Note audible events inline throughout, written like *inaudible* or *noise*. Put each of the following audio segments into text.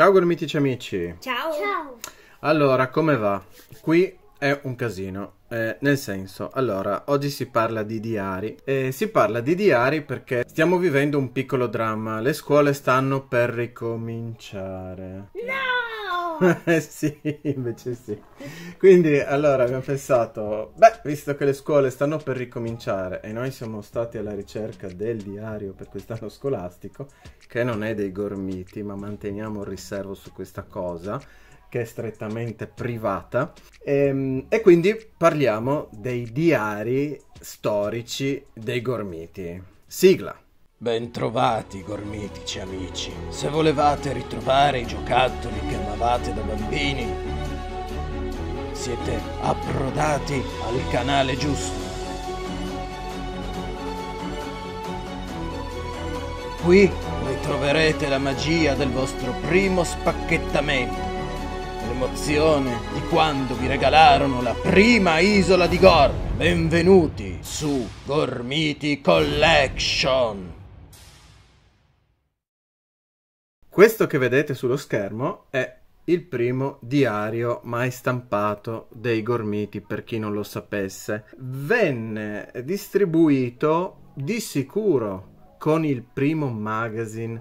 Ciao gormitici amici. Ciao. Ciao. Allora, come va? Qui è un casino. Eh, nel senso, allora, oggi si parla di diari e si parla di diari perché stiamo vivendo un piccolo dramma. Le scuole stanno per ricominciare. No! Eh *laughs* sì, invece sì. Quindi allora abbiamo pensato, beh, visto che le scuole stanno per ricominciare e noi siamo stati alla ricerca del diario per quest'anno scolastico, che non è dei gormiti, ma manteniamo il riservo su questa cosa, che è strettamente privata, e, ehm, e quindi parliamo dei diari storici dei gormiti. Sigla. Bentrovati, gormitici amici. Se volevate ritrovare i giocattoli che amavate da bambini, siete approdati al canale giusto. Qui ritroverete la magia del vostro primo spacchettamento, l'emozione di quando vi regalarono la prima isola di Gorm. Benvenuti su Gormiti Collection! Questo che vedete sullo schermo è il primo diario mai stampato dei Gormiti, per chi non lo sapesse. Venne distribuito di sicuro con il primo magazine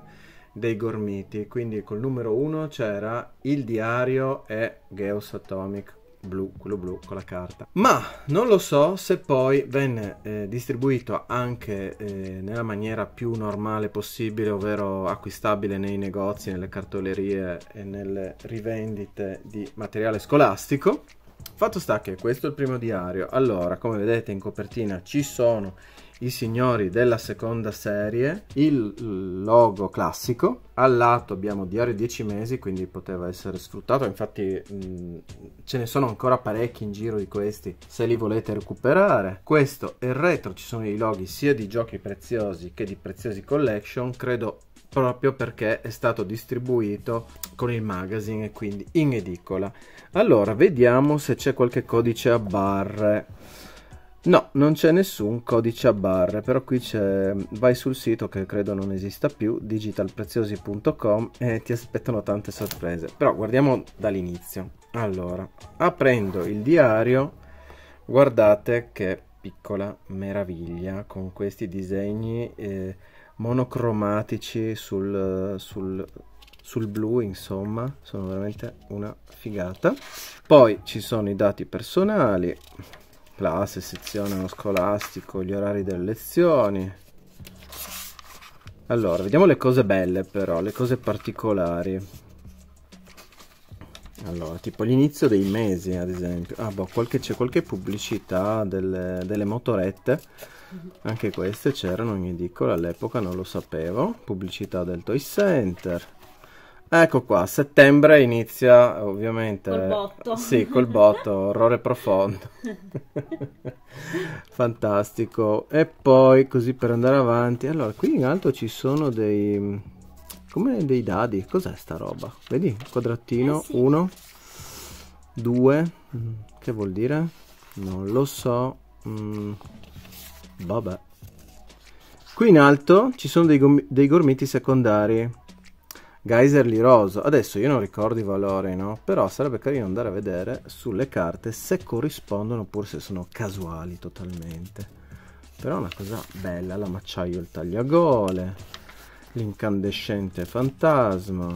dei Gormiti, quindi col numero uno c'era il diario e Geos Atomic blu, quello blu con la carta. Ma non lo so se poi venne eh, distribuito anche eh, nella maniera più normale possibile, ovvero acquistabile nei negozi, nelle cartolerie e nelle rivendite di materiale scolastico. Fatto sta che questo è il primo diario. Allora, come vedete in copertina ci sono i signori della seconda serie, il logo classico, al lato abbiamo diario 10 mesi, quindi poteva essere sfruttato, infatti mh, mm, ce ne sono ancora parecchi in giro di questi se li volete recuperare. Questo e il retro ci sono i loghi sia di giochi preziosi che di preziosi collection, credo proprio perché è stato distribuito con il magazine e quindi in edicola. Allora, vediamo se c'è qualche codice a barre. No, non c'è nessun codice a barre, però qui c'è, vai sul sito che credo non esista più, digitalpreziosi.com e ti aspettano tante sorprese. Però guardiamo dall'inizio. Allora, aprendo il diario, guardate che piccola meraviglia con questi disegni eh, monocromatici sul, sul, sul blu insomma sono veramente una figata poi ci sono i dati personali classe, sezione, uno scolastico, gli orari delle lezioni. Allora, vediamo le cose belle però, le cose particolari. Allora, tipo l'inizio dei mesi, ad esempio. Ah, boh, qualche, c'è qualche pubblicità delle, delle motorette. Anche queste c'erano in edicola all'epoca, non lo sapevo. Pubblicità del Toy Center. Ecco qua, settembre inizia ovviamente... Col botto. Sì, col botto, *laughs* orrore profondo. Fantastico. E poi così per andare avanti. Allora, qui in alto ci sono dei... come dei dadi. Cos'è sta roba? Vedi? Quadratino, 1, eh 2, che vuol dire? Non lo so. Mm. Vabbè. Qui in alto ci sono dei, dei gormiti secondari Geyser Liroso. Adesso io non ricordo i valori, no? Però sarebbe carino andare a vedere sulle carte se corrispondono oppure se sono casuali totalmente. Però è una cosa bella, la macciaio il tagliagole, l'incandescente fantasma,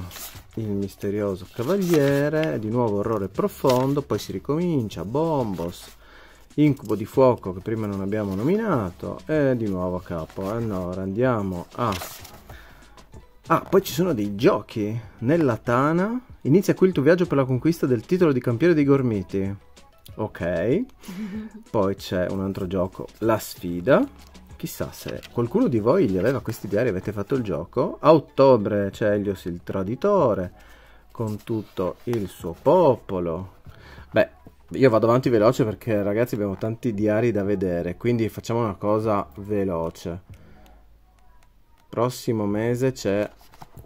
il misterioso cavaliere, di nuovo orrore profondo, poi si ricomincia, bombos, incubo di fuoco che prima non abbiamo nominato e di nuovo a capo. Allora andiamo a Ah, poi ci sono dei giochi. Nella Tana inizia qui il tuo viaggio per la conquista del titolo di campione dei gormiti. Ok. *laughs* Poi c'è un altro gioco, La sfida. Chissà se qualcuno di voi gli aveva questi diari e avete fatto il gioco. A ottobre c'è Elios il traditore con tutto il suo popolo. Beh, io vado avanti veloce perché ragazzi abbiamo tanti diari da vedere, quindi facciamo una cosa veloce prossimo mese c'è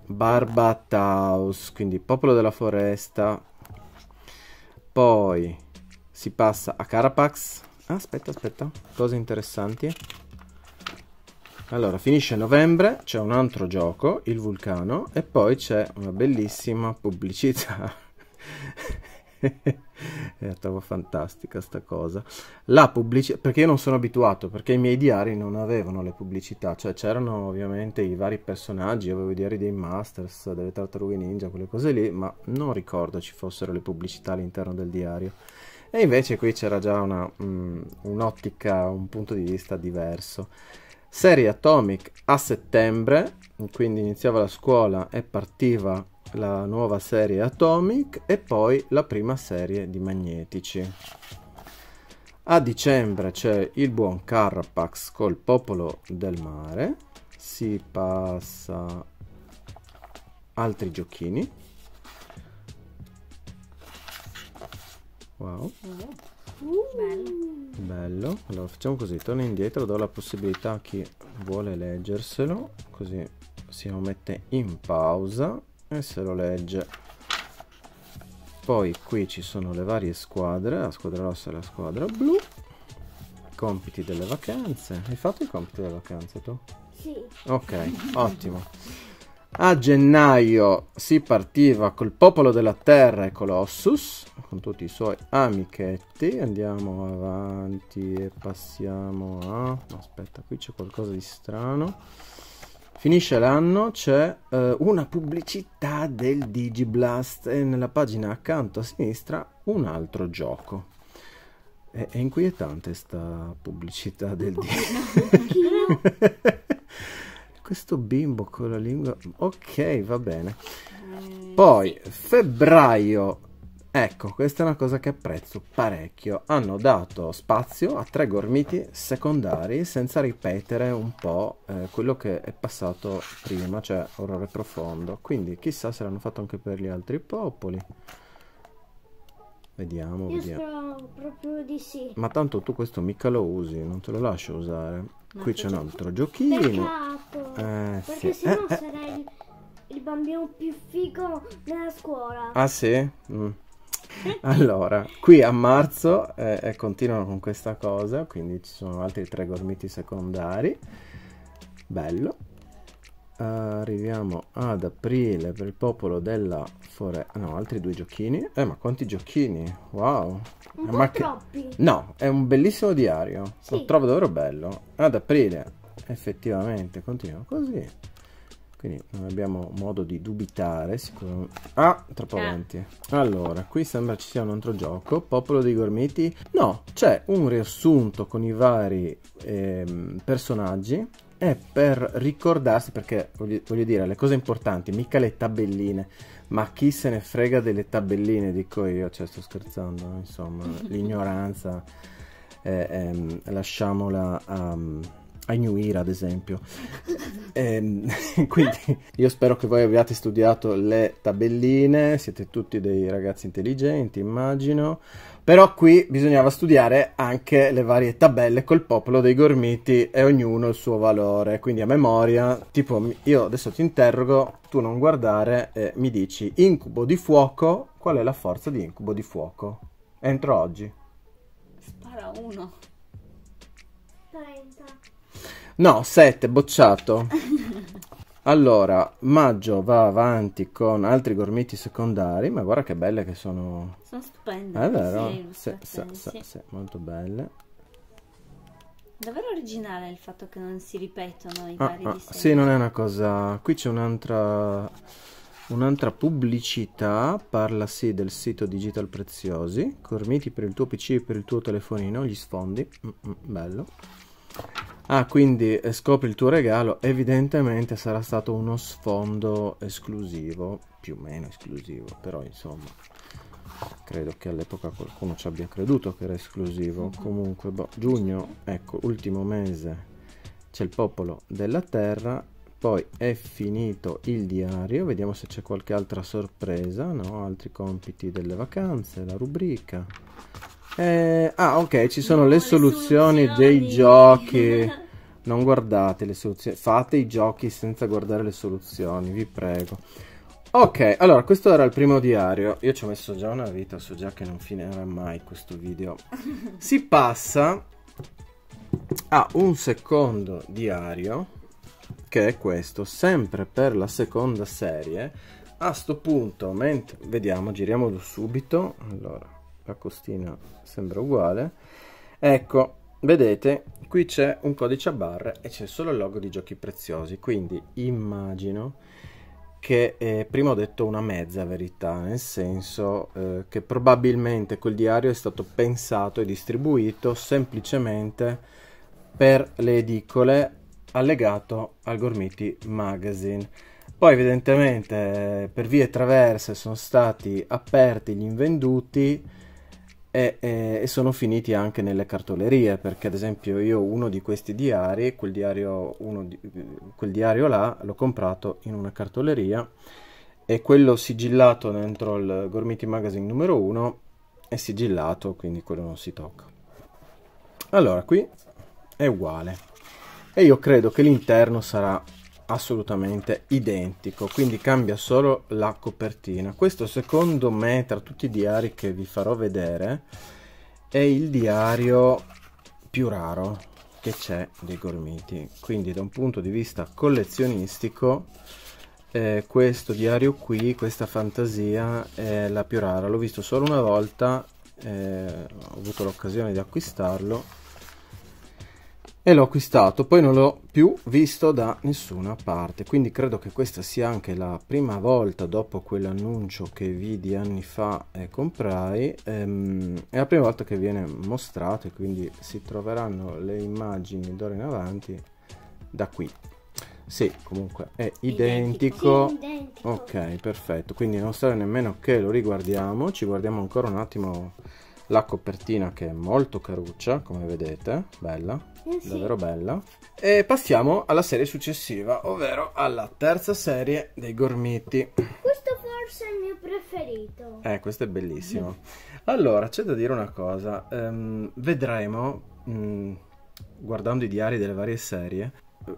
Barbataus, quindi popolo della foresta. Poi si passa a Carapax. Ah, aspetta, aspetta, cose interessanti. Allora, finisce novembre, c'è un altro gioco, il vulcano, e poi c'è una bellissima pubblicità. *laughs* e la trovo fantastica sta cosa. La pubblicità, perché io non sono abituato, perché i miei diari non avevano le pubblicità, cioè c'erano ovviamente i vari personaggi, avevo i diari dei Masters, delle tartarughe ninja, quelle cose lì, ma non ricordo ci fossero le pubblicità all'interno del diario. E invece qui c'era già una, um, un'ottica, un punto di vista diverso. Serie Atomic a settembre, quindi iniziava la scuola e partiva la nuova serie Atomic e poi la prima serie di magnetici. A dicembre c'è il buon Carrapax col popolo del mare, si passa altri giochini. Wow. Uh, bello. Allora facciamo così, torno indietro, do la possibilità a chi vuole leggerselo, così si mette in pausa e se lo legge poi qui ci sono le varie squadre la squadra rossa e la squadra blu compiti delle vacanze hai fatto i compiti delle vacanze tu? sì ok ottimo a gennaio si partiva col popolo della terra e Colossus con tutti i suoi amichetti andiamo avanti e passiamo a aspetta qui c'è qualcosa di strano Finisce l'anno, c'è eh, una pubblicità del Digiblast e nella pagina accanto a sinistra un altro gioco. È, è inquietante sta pubblicità del Digiblast. *laughs* Questo bimbo con la lingua... Ok, va bene. Eh. Poi, febbraio Ecco, questa è una cosa che apprezzo parecchio. Hanno dato spazio a tre gormiti secondari senza ripetere un po' eh, quello che è passato prima, cioè orrore profondo. Quindi chissà se l'hanno fatto anche per gli altri popoli. Vediamo, Io vediamo. Spero proprio di sì. Ma tanto tu questo mica lo usi, non te lo lascio usare. Ma Qui c'è un altro giochino. Peccato. Eh, Perché sì. sennò eh, eh, sarei il bambino più figo della scuola. Ah sì? Mm. Allora, qui a marzo eh, eh, continuano con questa cosa, quindi ci sono altri tre gormiti secondari. Bello. Uh, arriviamo ad aprile per il popolo della foresta. Ah, no, altri due giochini. Eh, ma quanti giochini? Wow. Un eh, ma che... troppi. No, è un bellissimo diario. Sì. Lo trovo davvero bello. Ad aprile, effettivamente, continuiamo così quindi non abbiamo modo di dubitare sicuramente ah troppo eh. avanti allora qui sembra ci sia un altro gioco popolo dei gormiti no c'è un riassunto con i vari ehm, personaggi è per ricordarsi, perché voglio, voglio, dire, le cose importanti, mica le tabelline, ma chi se ne frega delle tabelline, dico io, cioè sto scherzando, insomma, *laughs* l'ignoranza, eh, ehm, lasciamola a... Um, a New Era, ad esempio. Ehm, *laughs* quindi io spero che voi abbiate studiato le tabelline, siete tutti dei ragazzi intelligenti, immagino. Però qui bisognava studiare anche le varie tabelle col popolo dei gormiti e ognuno il suo valore. Quindi a memoria, tipo io adesso ti interrogo, tu non guardare e mi dici incubo di fuoco, qual è la forza di incubo di fuoco? Entro oggi. Spara uno. 30. No, 7, bocciato. Allora, maggio va avanti con altri gormiti secondari, ma guarda che belle che sono. Sono stupende. Ah, è vero? Sì, sì, sì, sì, sì, molto belle. Davvero originale il fatto che non si ripetono i ah, vari ah, disegni. Sì, non è una cosa... Qui c'è un'altra... Un'altra pubblicità parla sì del sito Digital Preziosi, gormiti per il tuo PC e per il tuo telefonino, gli sfondi, mm, mm, bello. Ah, quindi eh, scopri il tuo regalo, evidentemente sarà stato uno sfondo esclusivo, più o meno esclusivo, però insomma, credo che all'epoca qualcuno ci abbia creduto che era esclusivo. Comunque, boh, giugno, ecco, ultimo mese, c'è il popolo della terra, poi è finito il diario, vediamo se c'è qualche altra sorpresa, no? Altri compiti delle vacanze, la rubrica eh, ah, ok, ci sono le soluzioni dei giochi. Non guardate le soluzioni, fate i giochi senza guardare le soluzioni, vi prego. Ok, allora, questo era il primo diario. Io ci ho messo già una vita, so già che non finirà mai questo video. Si passa a un secondo diario, che è questo, sempre per la seconda serie. A sto punto, mentre... Vediamo, giriamolo subito. Allora la costina sembra uguale ecco vedete qui c'è un codice a barre e c'è solo il logo di giochi preziosi quindi immagino che eh, prima ho detto una mezza verità nel senso eh, che probabilmente quel diario è stato pensato e distribuito semplicemente per le edicole allegato al Gormiti Magazine poi evidentemente eh, per vie traverse sono stati aperti gli invenduti e, e, e, sono finiti anche nelle cartolerie perché ad esempio io uno di questi diari, quel diario, di, quel diario là, l'ho comprato in una cartoleria e quello sigillato dentro il Gormiti Magazine numero 1 è sigillato, quindi quello non si tocca. Allora, qui è uguale e io credo che l'interno sarà assolutamente identico quindi cambia solo la copertina questo secondo me tra tutti i diari che vi farò vedere è il diario più raro che c'è dei gormiti quindi da un punto di vista collezionistico eh, questo diario qui questa fantasia è la più rara l'ho visto solo una volta eh, ho avuto l'occasione di acquistarlo e l'ho acquistato, poi non l'ho più visto da nessuna parte, quindi credo che questa sia anche la prima volta dopo quell'annuncio che vidi anni fa e comprai, ehm, è la prima volta che viene mostrato e quindi si troveranno le immagini d'ora in avanti da qui. Sì, comunque è identico. Identico. Ok, perfetto, quindi non serve nemmeno che lo riguardiamo, ci guardiamo ancora un attimo la copertina che è molto caruccia, come vedete, bella, eh sì. davvero bella. E passiamo alla serie successiva, ovvero alla terza serie dei Gormiti. Questo forse è il mio preferito. Eh, questo è bellissimo. Allora, c'è da dire una cosa, um, vedremo, um, guardando i diari delle varie serie,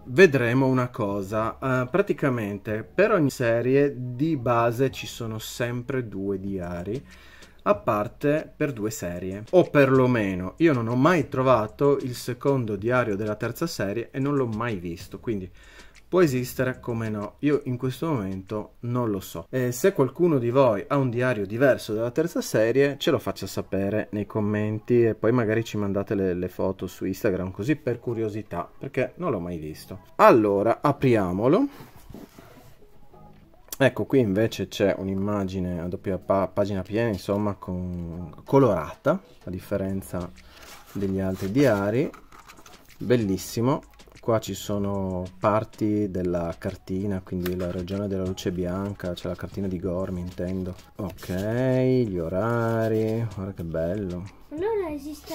vedremo una cosa. Uh, praticamente per ogni serie di base ci sono sempre due diari a parte per due serie. O perlomeno io non ho mai trovato il secondo diario della terza serie e non l'ho mai visto, quindi può esistere come no, io in questo momento non lo so. E se qualcuno di voi ha un diario diverso della terza serie, ce lo faccia sapere nei commenti e poi magari ci mandate le, le foto su Instagram così per curiosità, perché non l'ho mai visto. Allora, apriamolo. Ecco, qui invece c'è un'immagine a doppia pa pagina piena, insomma, con... colorata, a differenza degli altri diari. Bellissimo. Qua ci sono parti della cartina, quindi la regione della luce bianca, c'è la cartina di Gorm, intendo. Ok, gli orari, guarda che bello. Allora esiste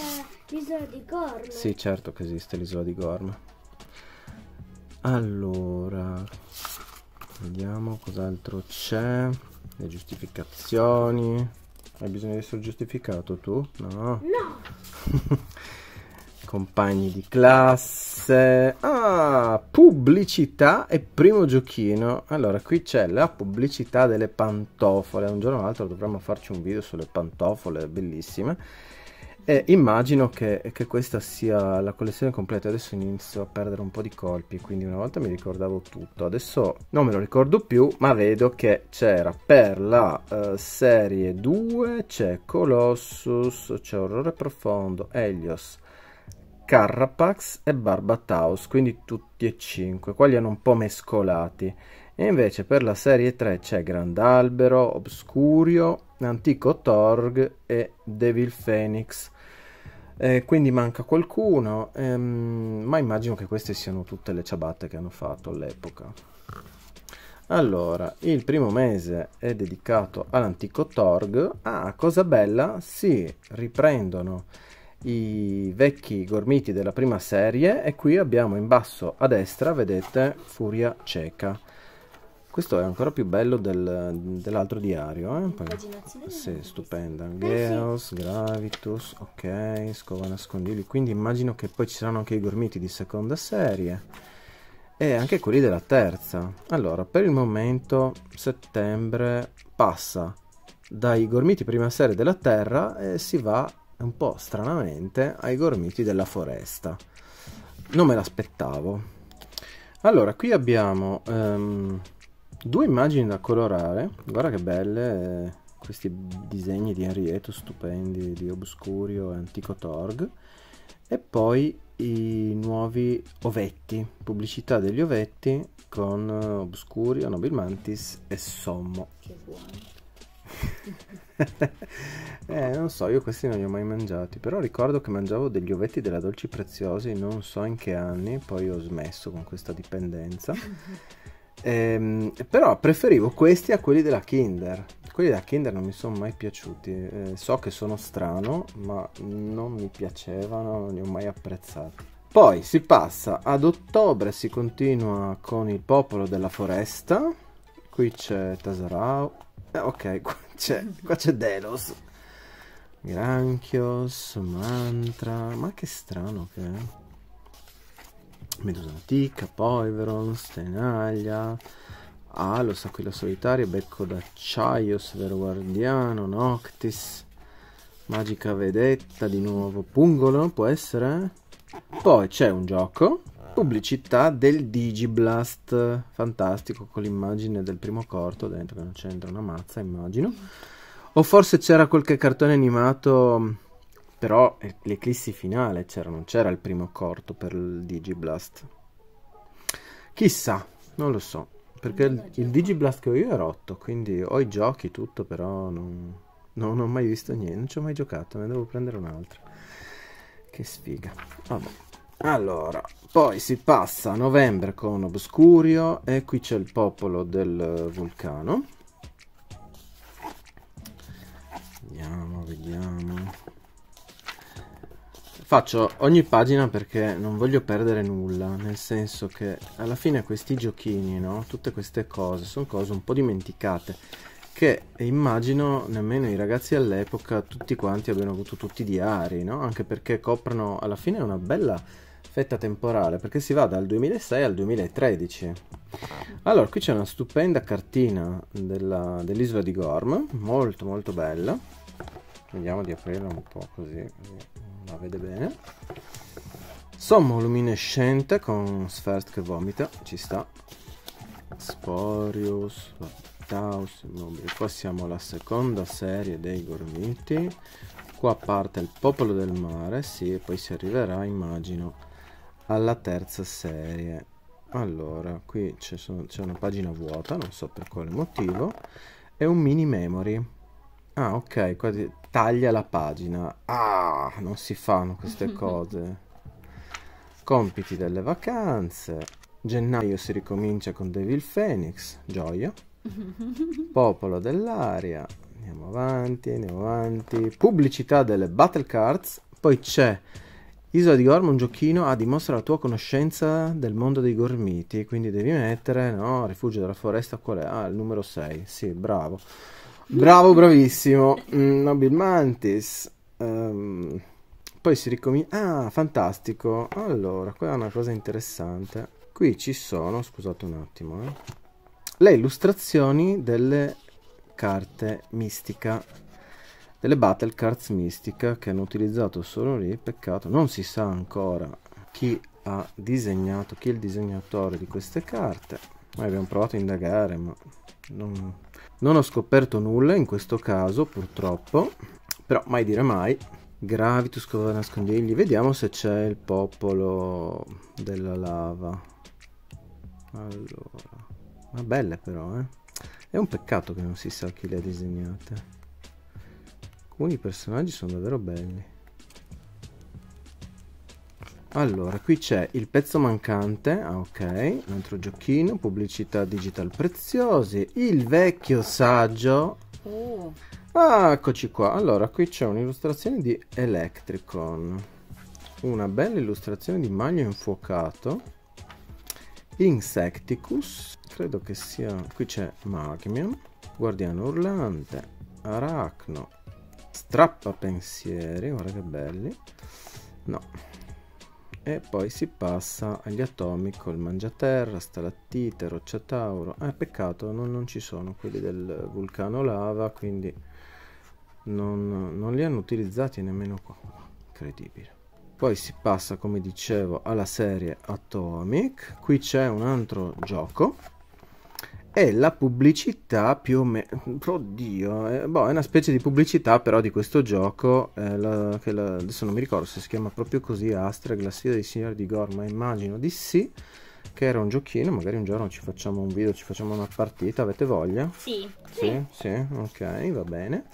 l'isola di Gorm? Sì, certo che esiste l'isola di Gorm. Allora... Vediamo cos'altro c'è. Le giustificazioni. Hai bisogno di essere giustificato tu? No. No. *laughs* Compagni di classe. Ah, pubblicità e primo giochino. Allora, qui c'è la pubblicità delle pantofole. Un giorno o l'altro dovremmo farci un video sulle pantofole, bellissime e immagino che, che, questa sia la collezione completa. Adesso inizio a perdere un po' di colpi. Quindi una volta mi ricordavo tutto. Adesso non me lo ricordo più. Ma vedo che c'era per la uh, serie 2: c'è Colossus, c'è Orrore Profondo, Helios, Carrapax e Barbataus. Quindi tutti e cinque. Qua li hanno un po' mescolati. E invece per la serie 3 c'è Grandalbero, Obscurio, Antico Torg e Devil Phoenix eh, quindi manca qualcuno, ehm, ma immagino che queste siano tutte le ciabatte che hanno fatto all'epoca. Allora, il primo mese è dedicato all'antico Torg. Ah, cosa bella, si riprendono i vecchi gormiti della prima serie e qui abbiamo in basso a destra, vedete, Furia Cieca. Questo è ancora più bello del, dell'altro diario. Eh? Sì, stupenda. Geos, Gravitus, ok, scova nascondibili. Quindi immagino che poi ci saranno anche i gormiti di seconda serie. E anche quelli della terza. Allora, per il momento settembre passa dai gormiti prima serie della terra e si va un po' stranamente ai gormiti della foresta. Non me l'aspettavo. Allora, qui abbiamo... Um, Due immagini da colorare, guarda che belle questi disegni di Henrietto stupendi di Obscurio e Antico Torg e poi i nuovi ovetti, pubblicità degli ovetti con eh, Obscurio, Nobilmantis e Sommo. Che buono. *laughs* eh, non so, io questi non li ho mai mangiati, però ricordo che mangiavo degli ovetti della Dolci Preziosi non so in che anni, poi ho smesso con questa dipendenza. *laughs* Ehm, però preferivo questi a quelli della Kinder. Quelli della Kinder non mi sono mai piaciuti. Eh, so che sono strano, ma non mi piacevano, non li ho mai apprezzati. Poi si passa ad ottobre, si continua con il popolo della foresta. Qui c'è Tasarau. Eh, ok, *laughs* qua c'è, qua c'è Delos. Granchios, Mantra. Ma che strano che è. Medusa Antica, Poiveron, Stenaglia, Alos, ah, Aquila Solitaria, Becco d'Acciaio, Severo Guardiano, Noctis, Magica Vedetta, di nuovo Pungolo, può essere? Poi c'è un gioco, pubblicità del Digiblast, fantastico, con l'immagine del primo corto dentro, che non c'entra una mazza, immagino. O forse c'era qualche cartone animato però l'eclissi finale c'era, non c'era il primo corto per il Digiblast. Chissà, non lo so. Perché il, il Digiblast che ho io è rotto, quindi ho i giochi, tutto, però non, non ho mai visto niente, non ci ho mai giocato, ne devo prendere un altro. Che sfiga. Vabbè. Allora, poi si passa a novembre con Obscurio e qui c'è il popolo del vulcano. Vediamo, vediamo. Faccio ogni pagina perché non voglio perdere nulla, nel senso che alla fine questi giochini, no? tutte queste cose, sono cose un po' dimenticate, che immagino nemmeno i ragazzi all'epoca tutti quanti abbiano avuto tutti i diari, no? anche perché coprono alla fine una bella fetta temporale, perché si va dal 2006 al 2013. Allora, qui c'è una stupenda cartina dell'isola di Gorm, molto molto bella. Vediamo di aprirla un po' così la vede bene sommo luminescente con Sfert che vomita ci sta Sporius Taus Immobile qua siamo alla seconda serie dei Gormiti qua parte il popolo del mare sì e poi si arriverà immagino alla terza serie allora qui c'è una pagina vuota non so per quale motivo e un mini memory ah ok qua taglia la pagina. Ah, non si fanno queste *laughs* cose. Compiti delle vacanze. Gennaio si ricomincia con Devil Phoenix, gioia. *laughs* Popolo dell'aria. Andiamo avanti, andiamo avanti. Pubblicità delle battle cards. Poi c'è Isola di Gorm, un giochino a dimostra la tua conoscenza del mondo dei gormiti. Quindi devi mettere, no? Rifugio della foresta, qual è? Ah, il numero 6. Sì, bravo. Bravo, bravissimo. Mm, Nobil Mantis. Um, poi si ricomincia. Ah, fantastico. Allora, qua è una cosa interessante. Qui ci sono, scusate un attimo, eh, le illustrazioni delle carte mistica. Delle battle cards mistica che hanno utilizzato solo lì. Peccato, non si sa ancora chi ha disegnato, chi è il disegnatore di queste carte. Noi abbiamo provato a indagare, ma non, non ho scoperto nulla in questo caso, purtroppo, però mai dire mai. Gravitus, cova nascondigli, vediamo se c'è il popolo della lava. Allora, ma belle però, eh. È un peccato che non si sa chi le ha disegnate. Alcuni personaggi sono davvero belli. Allora, qui c'è il pezzo mancante, ah, ok, un altro giochino, pubblicità digital preziosi, il vecchio saggio. Oh. Ah, eccoci qua. Allora, qui c'è un'illustrazione di Electricon, una bella illustrazione di Maglio infuocato, Insecticus, credo che sia... qui c'è Magmium, Guardiano Urlante, Arachno, Strappa Pensieri, guarda che belli. No, e poi si passa agli atomic col mangiaterra, stalattite, roccia tauro. Ah, eh, peccato, non, non, ci sono quelli del vulcano lava, quindi non, non li hanno utilizzati nemmeno qua. Incredibile. Poi si passa, come dicevo, alla serie Atomic. Qui c'è un altro gioco è la pubblicità più o meno... Oddio, eh, boh, è una specie di pubblicità però di questo gioco, eh, la, che la, adesso non mi ricordo se si chiama proprio così Astra la dei signori di Gorma, immagino di sì, che era un giochino, magari un giorno ci facciamo un video, ci facciamo una partita, avete voglia? Sì. Sì, sì, ok, va bene.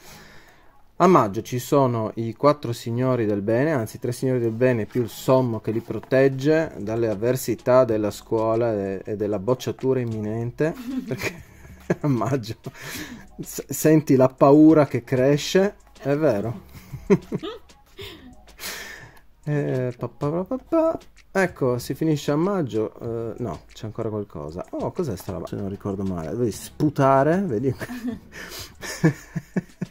A maggio ci sono i quattro signori del bene, anzi tre signori del bene più il sommo che li protegge dalle avversità della scuola e, della bocciatura imminente, *laughs* perché a maggio senti la paura che cresce, è vero. *laughs* eh, pa, pa, pa, ecco, si finisce a maggio, eh, no, c'è ancora qualcosa. Oh, cos'è sta roba? Se non ricordo male, devi sputare, vedi?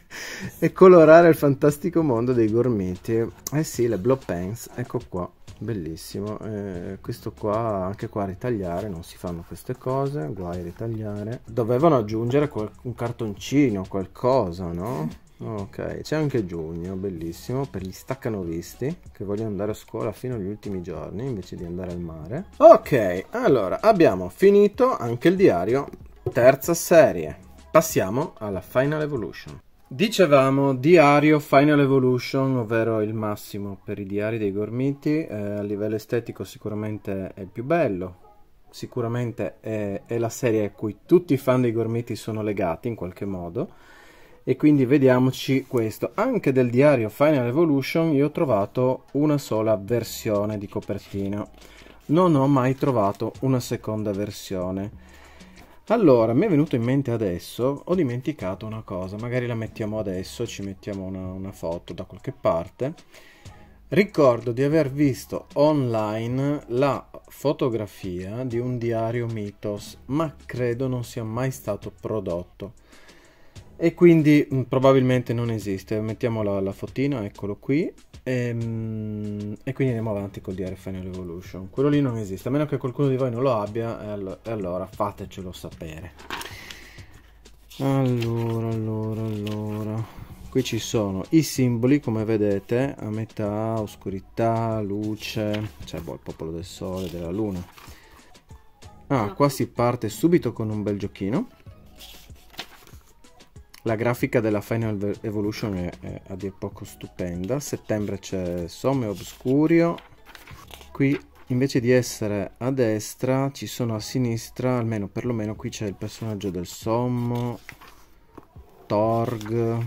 *laughs* *laughs* e colorare il fantastico mondo dei gormiti. Eh sì, le blob pants, ecco qua, bellissimo. Eh, questo qua, anche qua ritagliare, non si fanno queste cose, guai a ritagliare. Dovevano aggiungere un cartoncino, qualcosa, no? Ok, c'è anche giugno, bellissimo, per gli staccanovisti che vogliono andare a scuola fino agli ultimi giorni invece di andare al mare. Ok, allora abbiamo finito anche il diario, terza serie. Passiamo alla Final Evolution. Dicevamo diario Final Evolution, ovvero il massimo per i diari dei gormiti, eh, a livello estetico sicuramente è il più bello, sicuramente è, è, la serie a cui tutti i fan dei gormiti sono legati in qualche modo e quindi vediamoci questo. Anche del diario Final Evolution io ho trovato una sola versione di copertina, non ho mai trovato una seconda versione allora, mi è venuto in mente adesso, ho dimenticato una cosa, magari la mettiamo adesso, ci mettiamo una, una foto da qualche parte. Ricordo di aver visto online la fotografia di un diario mitos, ma credo non sia mai stato prodotto. E quindi mh, mm, probabilmente non esiste. Mettiamo la, la fotina, eccolo qui. E, ehm, e, quindi andiamo avanti col Final Evolution. Quello lì non esiste, a meno che qualcuno di voi non lo abbia, e, allo- e allora fatecelo sapere. Allora, allora, allora. Qui ci sono i simboli, come vedete, a metà, oscurità, luce, cioè boh, il popolo del sole, della luna. Ah, qua si parte subito con un bel giochino. La grafica della Final Evolution è, è a dir poco stupenda. A settembre c'è Somme Obscurio. Qui invece di essere a destra ci sono a sinistra, almeno perlomeno qui c'è il personaggio del Sommo, Torg.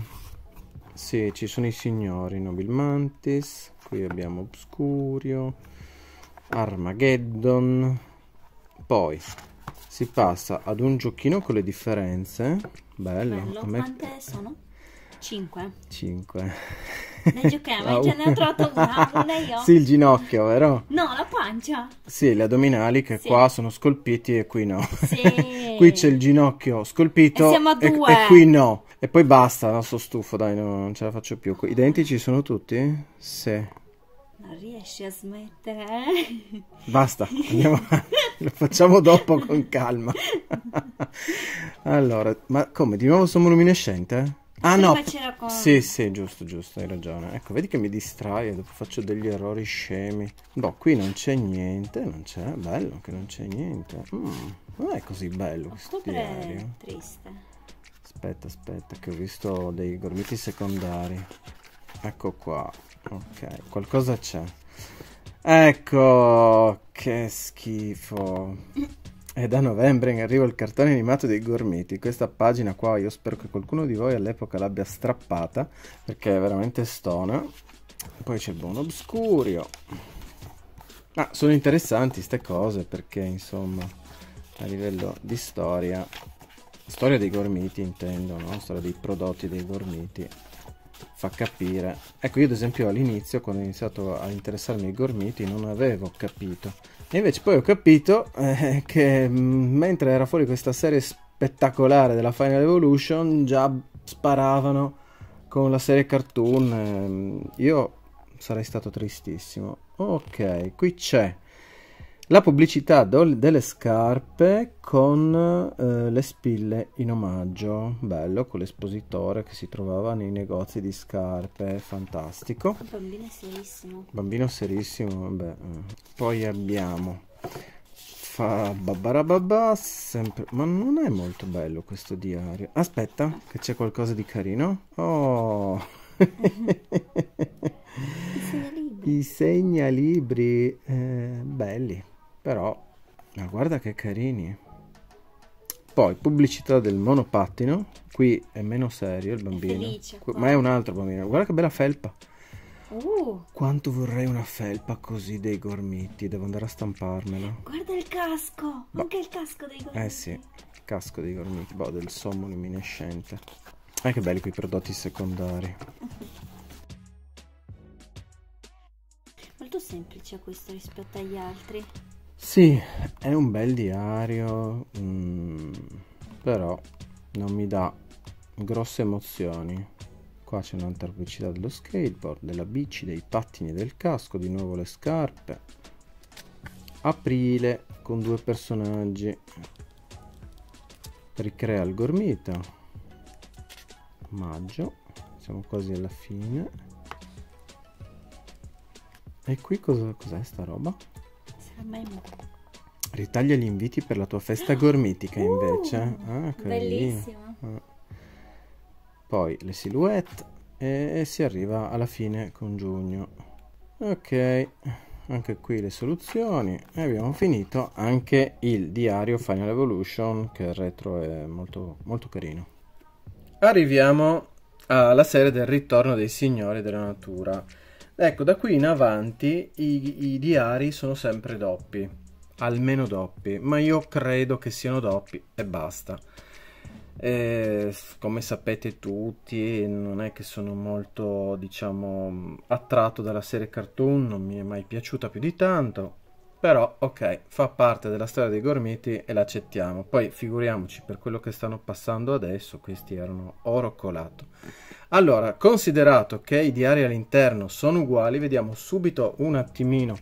Sì, ci sono i signori, Nobil Mantis. Qui abbiamo Obscurio, Armageddon. Poi si passa ad un giochino con le differenze. Bello. Bello. Me... Quante sono? 5. 5. Ne giochiamo, *laughs* ah, ce ne ho trovato una, una io. Sì, il ginocchio, vero? No, la pancia. Sì, le addominali che sì. qua sono scolpiti e qui no. Sì. *laughs* qui c'è il ginocchio scolpito e, siamo a due. E, e qui no. E poi basta, non sono stufo, dai, no, non ce la faccio più. Identici sono tutti? Sì non riesci a smettere. Eh? Basta, andiamo Lo facciamo dopo con calma. allora, ma come? Di nuovo sono luminescente? Ah Prima no. Sì, sì, giusto, giusto, hai ragione. Ecco, vedi che mi distrae, dopo faccio degli errori scemi. Boh, qui non c'è niente, non c'è, bello che non c'è niente. Mm, non è così bello questo diario. triste. Aspetta, aspetta, che ho visto dei gormiti secondari. Ecco qua. Ok, qualcosa c'è. Ecco, che schifo. È da novembre in arrivo il cartone animato dei Gormiti. Questa pagina qua io spero che qualcuno di voi all'epoca l'abbia strappata perché è veramente stona. Poi c'è il buon obscurio. Ah, sono interessanti queste cose perché insomma a livello di storia, storia dei Gormiti intendo, no? Storia dei prodotti dei Gormiti fa capire. Ecco, io ad esempio all'inizio, quando ho iniziato a interessarmi ai gormiti, non avevo capito. E invece poi ho capito eh, che mm, mentre era fuori questa serie spettacolare della Final Evolution, già sparavano con la serie cartoon. Ehm, io sarei stato tristissimo. Ok, qui c'è la pubblicità delle scarpe con eh, le spille in omaggio, bello, con l'espositore che si trovava nei negozi di scarpe, fantastico. Bambino serissimo. Bambino serissimo, vabbè. Eh. Poi abbiamo fa babbarababà, sempre... Ma non è molto bello questo diario. Aspetta, che c'è qualcosa di carino. Oh! *laughs* I segnalibri, I segnalibri eh, belli. Però, ma guarda che carini. Poi, pubblicità del monopattino. Qui è meno serio il bambino. È felice, ma è un altro bambino. Guarda che bella felpa. Uh. Quanto vorrei una felpa così dei gormiti. Devo andare a stamparmela. Guarda il casco. Boh. Anche il casco dei gormiti. Eh sì, il casco dei gormiti. Boh, del sommo luminescente. Eh che belli quei prodotti secondari. *laughs* Molto semplice questo rispetto agli altri. Sì, è un bel diario, mm, però non mi dà grosse emozioni. Qua c'è un'altra pubblicità dello skateboard, della bici, dei pattini, del casco, di nuovo le scarpe. Aprile con due personaggi. Ricrea il gormito. Maggio, siamo quasi alla fine. E qui cos'è cos sta roba? Ritaglia gli inviti per la tua festa gormitica uh, invece. Ah, bellissimo. Ah. Poi le silhouette e si arriva alla fine con giugno. Ok, anche qui le soluzioni e abbiamo finito anche il diario Final Evolution che il retro è molto, molto carino. Arriviamo alla serie del ritorno dei signori della natura. Ecco, da qui in avanti i, i diari sono sempre doppi, almeno doppi, ma io credo che siano doppi e basta. E, come sapete tutti, non è che sono molto, diciamo, attratto dalla serie cartoon, non mi è mai piaciuta più di tanto però, ok, fa parte della storia dei Gormiti e l'accettiamo. Poi figuriamoci per quello che stanno passando adesso, questi erano oro colato. Allora, considerato che i diari all'interno sono uguali, vediamo subito un attimino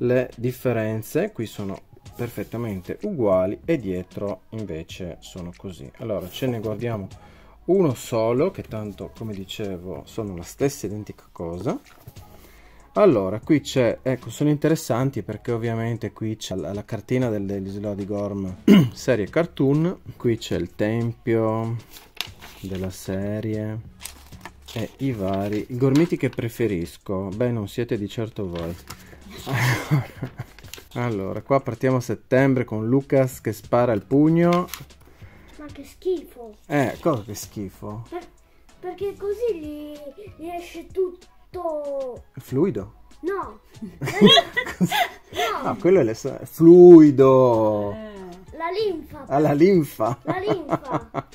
le differenze. Qui sono perfettamente uguali e dietro invece sono così. Allora, ce ne guardiamo uno solo, che tanto, come dicevo, sono la stessa identica cosa. Allora, qui c'è, ecco, sono interessanti perché ovviamente qui c'è la, la, cartina del, dell'isola di Gorm, *clears throat* serie cartoon, qui c'è il tempio della serie e i vari i gormiti che preferisco. Beh, non siete di certo voi. *laughs* Allora, qua partiamo a settembre con Lucas che spara il pugno. Ma che schifo! Eh, cosa che schifo? Per, perché così gli, gli esce tutto molto... Fluido? No. *laughs* no, ah, quello è fluido. Eh alla linfa. Alla ah, linfa. La linfa.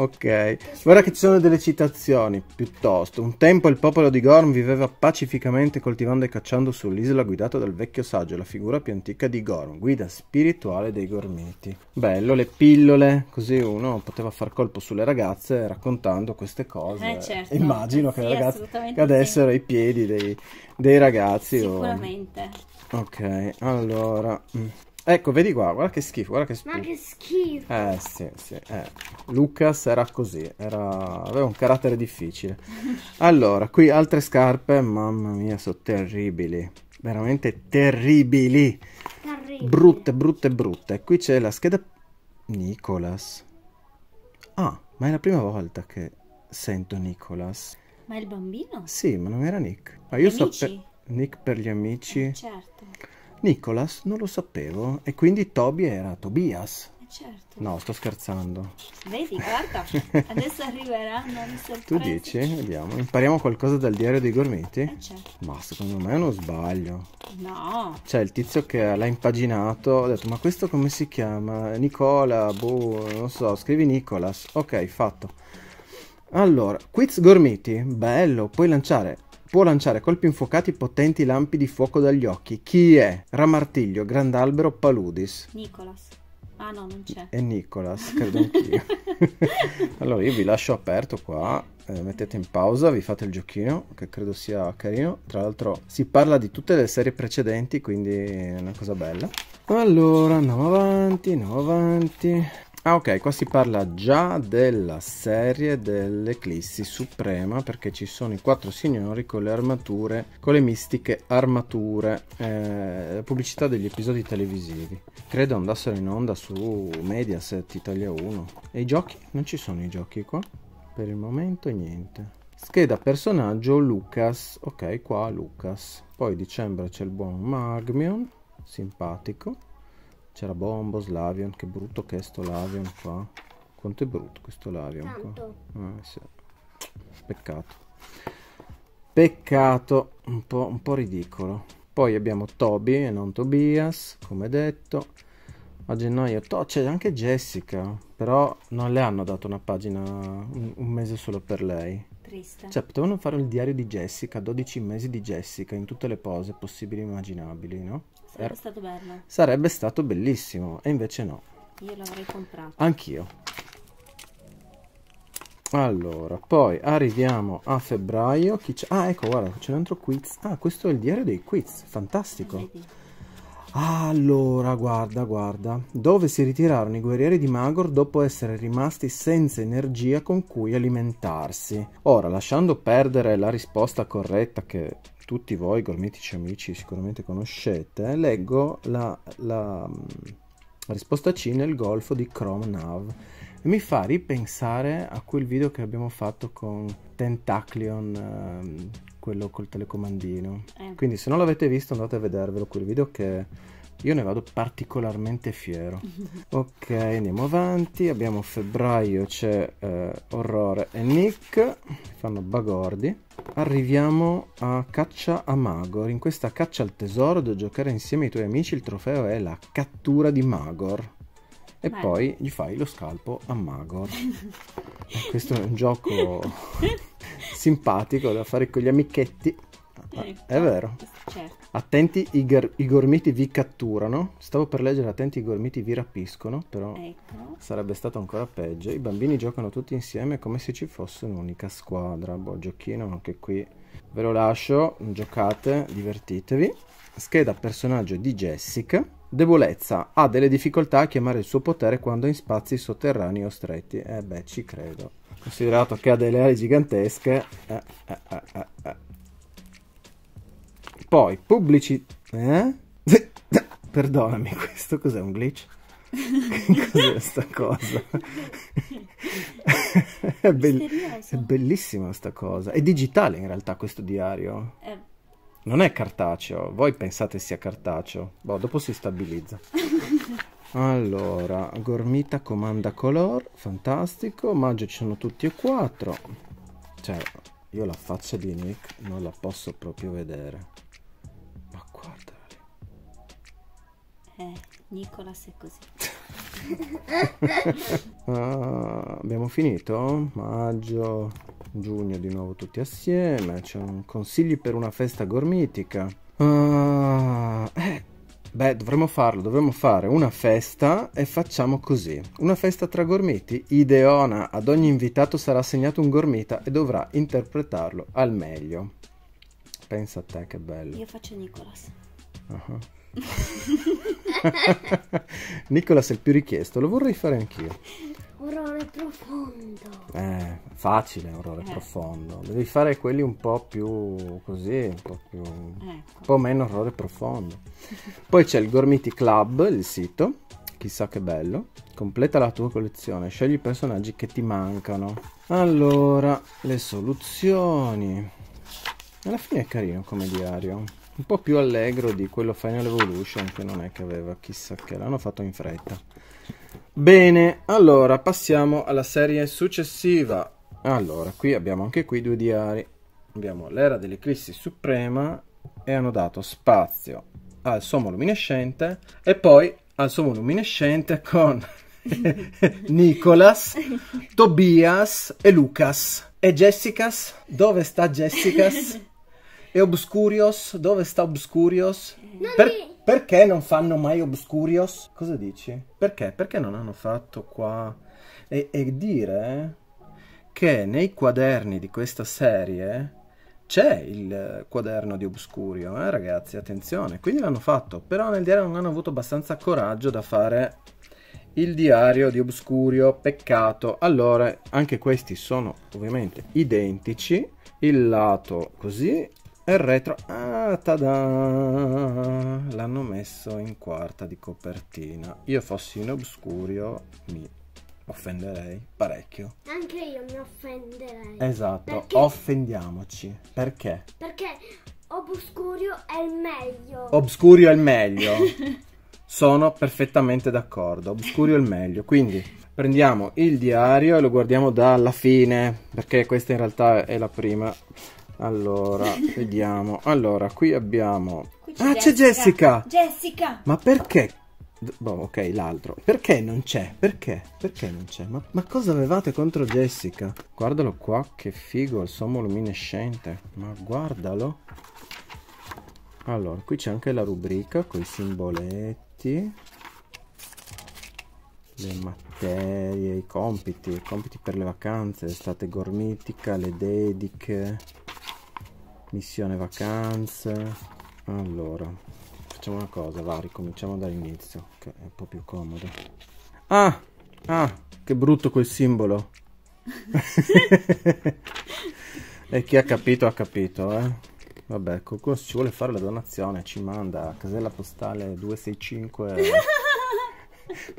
*laughs* ok. Guarda che ci sono delle citazioni, piuttosto. Un tempo il popolo di Gorm viveva pacificamente coltivando e cacciando sull'isola guidato dal vecchio saggio, la figura più antica di Gorm, guida spirituale dei gormiti. Bello, le pillole, così uno poteva far colpo sulle ragazze raccontando queste cose. Eh, certo. Immagino che sì, le ragazze cadessero sì. ai piedi dei, dei ragazzi. Oh. Sicuramente. O... Ok, allora... Mm. Ecco, vedi qua, guarda che schifo, guarda che schifo. Ma che schifo. Eh, sì, sì. Eh. Lucas era così, era... aveva un carattere difficile. *laughs* allora, qui altre scarpe, mamma mia, sono terribili. Veramente terribili. terribili. Brutte, brutte, brutte. Qui c'è la scheda... Nicolas. Ah, ma è la prima volta che sento Nicolas. Ma è il bambino? Sì, ma non era Nick. Ma ah, io gli so per... Nick per gli amici. Eh, certo. Nicholas non lo sapevo e quindi Toby era Tobias. Eh, certo. No, sto scherzando. Vedi, guarda, *laughs* adesso arriveranno le sorprese. Tu dici? Vediamo. Impariamo qualcosa dal diario dei gormiti? Eh, certo. Ma secondo me è uno sbaglio. No. Cioè, il tizio che l'ha impaginato, ho detto, ma questo come si chiama? Nicola, boh, non so, scrivi Nicolas. Ok, fatto. Allora, quiz gormiti, bello, puoi lanciare può lanciare colpi infuocati potenti lampi di fuoco dagli occhi. Chi è? Ramartiglio, Grandalbero, Paludis. Nicolas. Ah no, non c'è. È Nicolas, credo anch'io. *laughs* allora io vi lascio aperto qua, eh, mettete in pausa, vi fate il giochino, che credo sia carino. Tra l'altro si parla di tutte le serie precedenti, quindi è una cosa bella. Allora andiamo avanti, andiamo avanti. Ah ok, qua si parla già della serie dell'Eclissi Suprema perché ci sono i quattro signori con le armature, con le mistiche armature, eh, pubblicità degli episodi televisivi. Credo andassero in onda su Mediaset Italia 1. E i giochi? Non ci sono i giochi qua? Per il momento niente. Scheda personaggio Lucas, ok qua Lucas. Poi dicembre c'è il buon Magmion, simpatico. C'era Bombo, Slavion, che brutto che è sto Lavion qua. Quanto è brutto questo Lavion qua. Eh, sì. Peccato. Peccato, un po', un po' ridicolo. Poi abbiamo Toby e non Tobias, come detto. A gennaio oh, c'è anche Jessica, però non le hanno dato una pagina, un, un mese solo per lei triste. Cioè, potevano fare il diario di Jessica, 12 mesi di Jessica, in tutte le pose possibili e immaginabili, no? Sarebbe Era... stato bello. Sarebbe stato bellissimo, e invece no. Io l'avrei comprato. Anch'io. Allora, poi arriviamo a febbraio. Chi ah, ecco, guarda, c'è un altro quiz. Ah, questo è il diario dei quiz, fantastico. Vedi. Allora, guarda, guarda, dove si ritirarono i guerrieri di Magor dopo essere rimasti senza energia con cui alimentarsi. Ora, lasciando perdere la risposta corretta che tutti voi, gormitici amici, sicuramente conoscete, leggo la, la, la mm, risposta C nel golfo di Cromnav e mi fa ripensare a quel video che abbiamo fatto con Tentaclion ehm, quello col telecomandino. Eh. Quindi se non l'avete visto andate a vedervelo quel video che io ne vado particolarmente fiero. *laughs* ok, andiamo avanti. Abbiamo febbraio, c'è eh, Orrore e Nick, fanno bagordi. Arriviamo a Caccia a Magor. In questa caccia al tesoro da giocare insieme ai tuoi amici il trofeo è la cattura di Magor e Beh. poi gli fai lo scalpo a Magor. Questo è un gioco *laughs* simpatico da fare con gli amichetti. Ah, ecco, è vero. Certo. Attenti, i, i, gormiti vi catturano. Stavo per leggere attenti, i gormiti vi rapiscono, però ecco. sarebbe stato ancora peggio. I bambini giocano tutti insieme come se ci fosse un'unica squadra. Boh, giochino anche qui. Ve lo lascio, giocate, divertitevi. Scheda personaggio di Jessica Debolezza. Ha delle difficoltà a chiamare il suo potere quando in spazi sotterranei o stretti. Eh beh, ci credo. Considerato che ha delle ali gigantesche. Eh, eh, eh, eh, eh. Poi, pubblici... Eh? *laughs* Perdonami, questo cos'è un glitch? *laughs* cos'è questa cosa? *laughs* è, be- è, bellissima sta cosa. È digitale in realtà questo diario. Eh non è cartaceo, voi pensate sia cartaceo. Boh, dopo si stabilizza. *laughs* allora, Gormita comanda color, fantastico. Maggio ci sono tutti e quattro. Cioè, io la faccia di Nick non la posso proprio vedere. Ma guarda. Eh, Nicolas è così. *laughs* ah, abbiamo finito? Maggio giugno di nuovo tutti assieme, c'è un consigli per una festa gormitica. Uh, eh, beh, dovremmo farlo, dovremmo fare una festa e facciamo così. Una festa tra gormiti, ideona, ad ogni invitato sarà assegnato un gormita e dovrà interpretarlo al meglio. Pensa a te che bello. Io faccio Nicolas. Uh-huh. *laughs* Nicolas è il più richiesto, lo vorrei fare anch'io. Orrore profondo. Eh, facile orrore eh. profondo. Devi fare quelli un po' più così, un po', più, ecco. un po meno orrore profondo. *laughs* Poi c'è il Gormiti Club, il sito. Chissà che bello. Completa la tua collezione, scegli i personaggi che ti mancano. Allora, le soluzioni. Alla fine è carino come diario. Un po' più allegro di quello Final Evolution che non è che aveva chissà che l'hanno fatto in fretta. Bene, allora passiamo alla serie successiva. Allora, qui abbiamo anche qui due diari. Abbiamo l'era dell'eclissi suprema e hanno dato spazio al sommo luminescente e poi al sommo luminescente con *laughs* Nicolas, Tobias e Lucas. E Jessicas? Dove sta Jessicas? E Obscurios? Dove sta Obscurios? Non per... Perché non fanno mai Obscurios? Cosa dici? Perché? Perché non hanno fatto qua... E, e dire che nei quaderni di questa serie c'è il quaderno di Obscurio, eh, ragazzi, attenzione. Quindi l'hanno fatto, però nel diario non hanno avuto abbastanza coraggio da fare il diario di Obscurio, peccato. Allora, anche questi sono ovviamente identici, il lato così e il retro... Ah, tada! L'hanno messo in quarta di copertina. Io fossi in obscurio mi offenderei parecchio. Anche io mi offenderei. Esatto, perché... offendiamoci. Perché? Perché obscurio è il meglio. Obscurio è il meglio. *laughs* Sono perfettamente d'accordo. Obscurio è il meglio. Quindi prendiamo il diario e lo guardiamo dalla fine, perché questa in realtà è la prima allora, vediamo. Allora, qui abbiamo... Qui ah, c'è Jessica. Jessica! Jessica! Ma perché? Boh, ok, l'altro. Perché non c'è? Perché? Perché non c'è? Ma, ma, cosa avevate contro Jessica? Guardalo qua, che figo, il sommo luminescente. Ma guardalo. Allora, qui c'è anche la rubrica con i simboletti. Le materie, i compiti, i compiti per le vacanze, l'estate gormitica, le dediche missione vacanze allora facciamo una cosa va ricominciamo dall'inizio che è un po' più comodo ah ah che brutto quel simbolo *laughs* e chi ha capito ha capito eh vabbè qualcuno se ci vuole fare la donazione ci manda a casella postale 265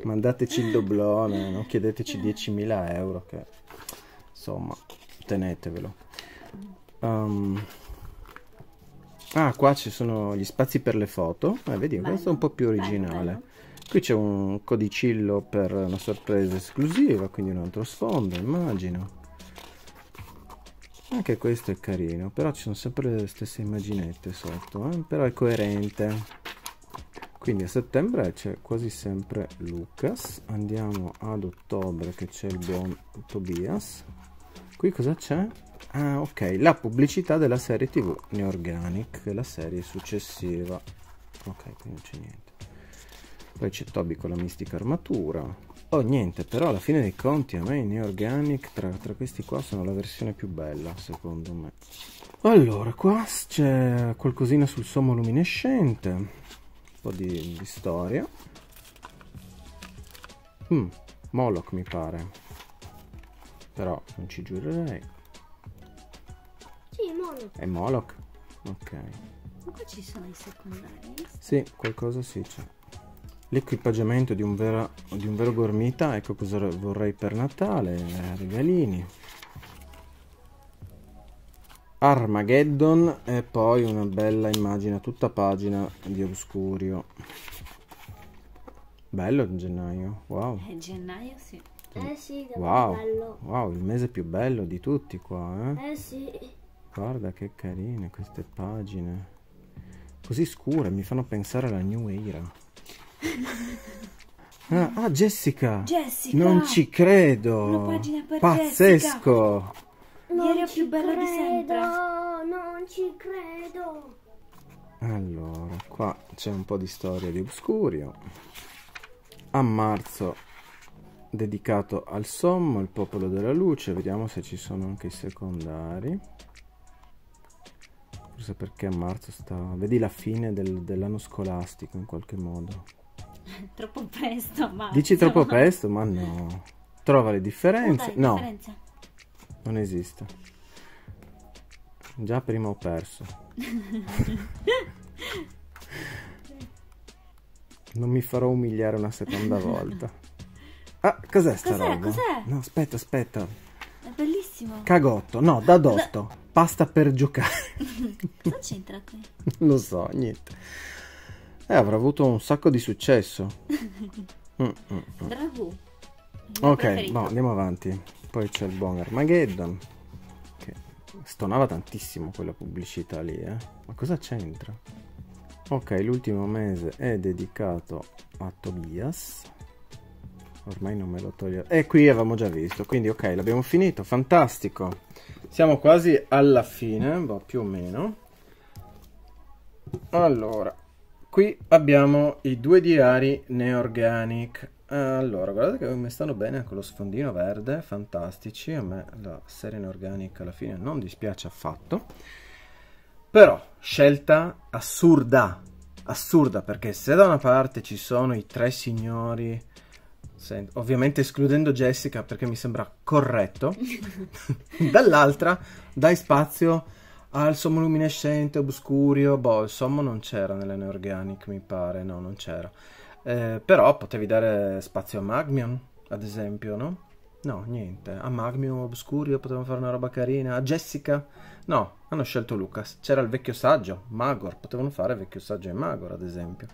*laughs* mandateci il doblone non chiedeteci 10.000 euro che insomma tenetevelo um, Ah, qua ci sono gli spazi per le foto. Eh, vedi, bello, questo è un po' più originale. Bello, Qui c'è un codicillo per una sorpresa esclusiva, quindi un altro sfondo, immagino. Anche questo è carino, però ci sono sempre le stesse immaginette sotto, eh? però è coerente. Quindi a settembre c'è quasi sempre Lucas, andiamo ad ottobre che c'è il buon Tobias. Qui cosa c'è? Ah, ok, la pubblicità della serie TV Neorganic, la serie successiva. Ok, qui non c'è niente. Poi c'è Toby con la mistica armatura. Oh, niente, però alla fine dei conti a me i Neorganic tra, tra questi qua sono la versione più bella, secondo me. Allora, qua c'è qualcosina sul sommo luminescente. Un po' di, di storia. Mm, Moloch mi pare. Però non ci giurerei. Sì, Moloch. È Moloch? Ok. Ma qua ci sono i secondari? Sì, qualcosa sì c'è. L'equipaggiamento di, un vera, di un vero gormita, ecco cosa vorrei per Natale, regalini. Armageddon e poi una bella immagine tutta pagina di Obscurio. Bello gennaio, wow. È gennaio sì. Eh sì, wow. bello. Wow, il mese più bello di tutti qua, eh? Eh sì guarda che carine queste pagine così scure mi fanno pensare alla new era *laughs* ah, ah Jessica Jessica non ci credo pazzesco non ieri è più bella credo, di sempre non ci credo allora qua c'è un po' di storia di Obscurio a marzo dedicato al sommo il popolo della luce vediamo se ci sono anche i secondari Forse perché a marzo sta... Vedi la fine del, dell'anno scolastico in qualche modo. *laughs* troppo presto, ma... Dici troppo presto? Ma no. Trova le differenze. Dai, no. Differenza. Non esiste. Già prima ho perso. *laughs* non mi farò umiliare una seconda *laughs* volta. Ah, cos'è sta cos roba? Cos'è? No, aspetta, aspetta bellissimo. Cagotto, no, dadotto. No. Pasta per giocare. *laughs* Cosa c'entra qui? Lo *laughs* so, niente. Eh, avrà avuto un sacco di successo. *laughs* Mm, mm, mm. Bravo. Ok, no, boh, andiamo avanti. Poi c'è il buon Armageddon. Che stonava tantissimo quella pubblicità lì, eh. Ma cosa c'entra? Ok, l'ultimo mese è dedicato a Tobias ormai non me lo toglierò. E eh, qui avevamo già visto, quindi ok, l'abbiamo finito, fantastico. Siamo quasi alla fine, boh, più o meno. Allora, qui abbiamo i due diari Neorganic. Allora, guardate che mi stanno bene con lo sfondino verde, fantastici. A me la serie Neorganic alla fine non dispiace affatto. Però, scelta assurda, assurda, perché se da una parte ci sono i tre signori Sent- ovviamente escludendo Jessica perché mi sembra corretto, *laughs* dall'altra dai spazio al sommo luminescente, obscurio, boh, il sommo non c'era nelle Neorganic mi pare, no, non c'era. Eh, però potevi dare spazio a Magmion, ad esempio, no? No, niente, a Magmion obscurio potevano fare una roba carina, a Jessica? No, hanno scelto Lucas, c'era il vecchio saggio, Magor, potevano fare vecchio saggio e Magor, ad esempio.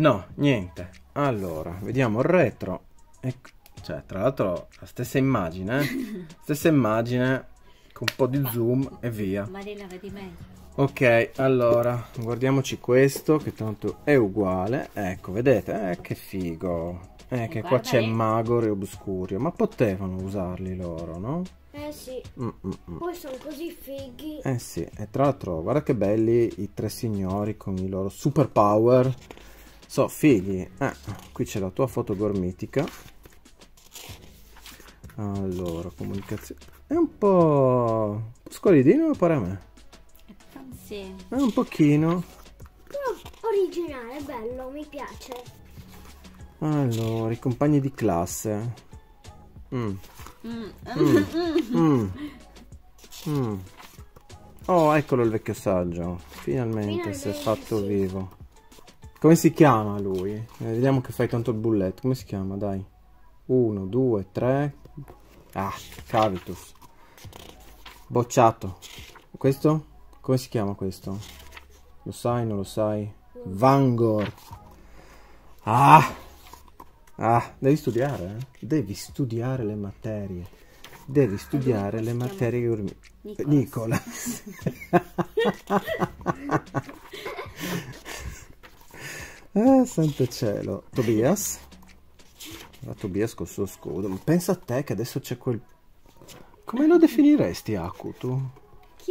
No, niente. Allora, vediamo il retro. Ecco, cioè, tra l'altro, la stessa immagine. Eh. *laughs* stessa immagine, con un po' di zoom e via. Marina, vedi meglio. Ok, allora, guardiamoci questo, che tanto è uguale. Ecco, vedete? Eh, che figo. Eh, che qua c'è Magor e Obscurio. Ma potevano usarli loro, no? Eh sì. Mm -mm -mm. Poi sono così fighi. Eh sì, e tra l'altro, guarda che belli i tre signori con i loro super power. So, figli, Ah, qui c'è la tua foto gormitica. Allora, comunicazione. È un po'... scolidino pare a me. Sì. È un pochino. Però originale, bello, mi piace. Allora, i compagni di classe. Mm. Mm. Mm. *laughs* mm. mm. mm. Oh, eccolo il vecchio saggio. Finalmente, Finalmente si è fatto sì. vivo. Come si chiama lui? Eh, vediamo che fai tanto il bullet. Come si chiama, dai? 1, 2, 3. Ah, Cavitus. Bocciato. Questo? Come si chiama questo? Lo sai, non lo sai? Vangor. Ah! Ah, devi studiare, eh? Devi studiare le materie. Devi studiare le materie urmi. Nicolas. Nicolas. *laughs* *laughs* Eh, santo cielo. Tobias. La ah, Tobias col suo scudo. Ma pensa a te che adesso c'è quel... Come lo definiresti, Aku, tu? Chi?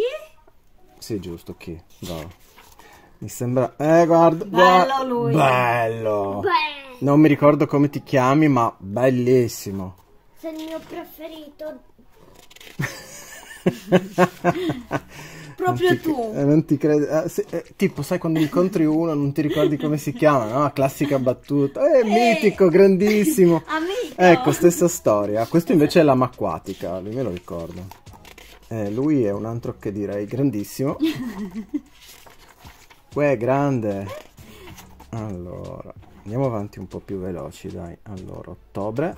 Sì, giusto, chi? Bravo. Mi sembra... Eh, guarda... Bello lui. Bello. Beh. Non mi ricordo come ti chiami, ma bellissimo. Sei il mio preferito. *laughs* Proprio non ti, tu. Eh, non ti credi. Eh, se, eh, tipo, sai quando incontri uno non ti ricordi come si chiama, no? Classica battuta. Eh, eh mitico, grandissimo. *laughs* Amico. Ecco, stessa storia. Questo invece è l'ama acquatica, lui me lo ricordo. Eh, lui è un altro che direi grandissimo. *laughs* Uè, grande. Allora, andiamo avanti un po' più veloci, dai. Allora, ottobre.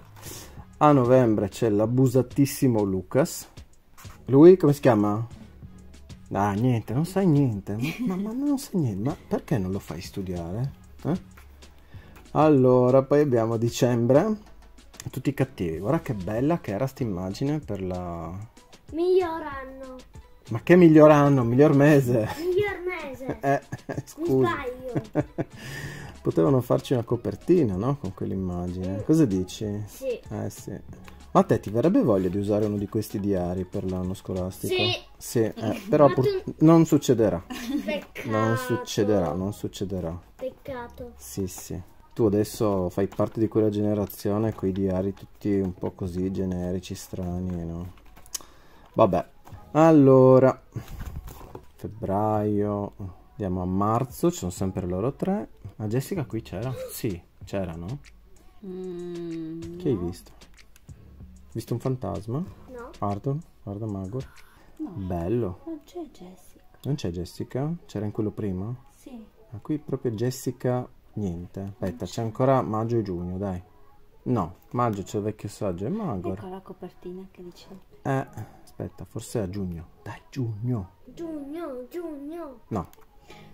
A novembre c'è l'abusatissimo Lucas. Lui come si chiama? Ah, niente, non sai niente. Ma, ma, ma non sai niente. Ma perché non lo fai studiare? Eh? Allora, poi abbiamo dicembre. Tutti cattivi. Guarda che bella che era sta immagine per la... Miglior anno. Ma che miglior anno? Miglior mese. Miglior mese. *laughs* eh, scusa. Mi sbaglio. *laughs* Potevano farci una copertina, no? Con quell'immagine. Mm. Cosa dici? Sì. Eh sì. Ma a te ti verrebbe voglia di usare uno di questi diari per l'anno scolastico? Sì. sì eh, però pur... non succederà. Peccato. Non succederà, non succederà. Peccato. Sì, sì. Tu adesso fai parte di quella generazione con i diari tutti un po' così generici, strani, no? Vabbè. Allora, febbraio, andiamo a marzo, ci sono sempre loro tre. Ma Jessica qui c'era? Sì, c'era, no? Mm, che hai visto? Visto un fantasma? No. Arthur? Guarda Mago. No. Bello. Non c'è Jessica. Non c'è Jessica? C'era in quello prima? Sì. Ma ah, qui proprio Jessica niente. Aspetta, c'è ancora maggio e giugno, dai. No, maggio c'è il vecchio saggio e mago. Ecco la copertina che dice. Eh, aspetta, forse è a giugno. Dai, giugno. Giugno, giugno. No.